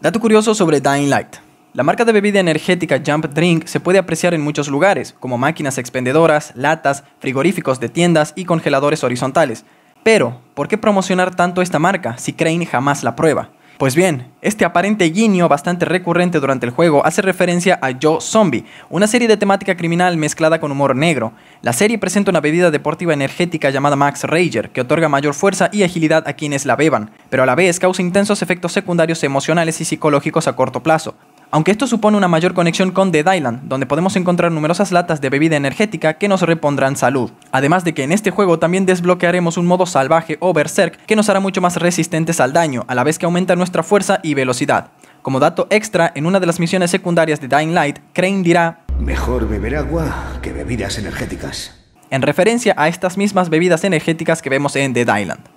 Dato curioso sobre Dying Light. La marca de bebida energética Jump Drink se puede apreciar en muchos lugares, como máquinas expendedoras, latas, frigoríficos de tiendas y congeladores horizontales. Pero, ¿por qué promocionar tanto esta marca si Crane jamás la prueba? Pues bien, este aparente guiño bastante recurrente durante el juego hace referencia a Joe Zombie, una serie de temática criminal mezclada con humor negro. La serie presenta una bebida deportiva energética llamada Max Rager, que otorga mayor fuerza y agilidad a quienes la beban, pero a la vez causa intensos efectos secundarios emocionales y psicológicos a corto plazo. Aunque esto supone una mayor conexión con Dead Island, donde podemos encontrar numerosas latas de bebida energética que nos repondrán salud. Además de que en este juego también desbloquearemos un modo salvaje o berserk que nos hará mucho más resistentes al daño, a la vez que aumenta nuestra fuerza y velocidad. Como dato extra, en una de las misiones secundarias de Dying Light, Crane dirá Mejor beber agua que bebidas energéticas. En referencia a estas mismas bebidas energéticas que vemos en The Island.